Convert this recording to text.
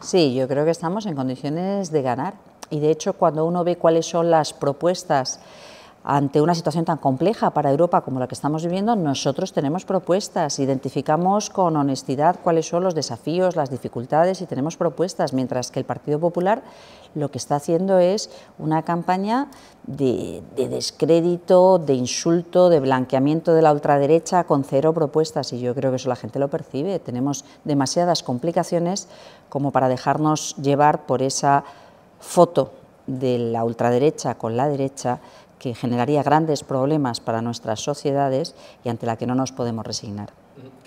Sí, yo creo que estamos en condiciones de ganar. Y de hecho, cuando uno ve cuáles son las propuestas ante una situación tan compleja para Europa como la que estamos viviendo, nosotros tenemos propuestas, identificamos con honestidad cuáles son los desafíos, las dificultades y tenemos propuestas, mientras que el Partido Popular lo que está haciendo es una campaña de, descrédito, de insulto, de blanqueamiento de la ultraderecha con cero propuestas y yo creo que eso la gente lo percibe. Tenemos demasiadas complicaciones como para dejarnos llevar por esa foto de la ultraderecha con la derecha que generaría grandes problemas para nuestras sociedades y ante la que no nos podemos resignar.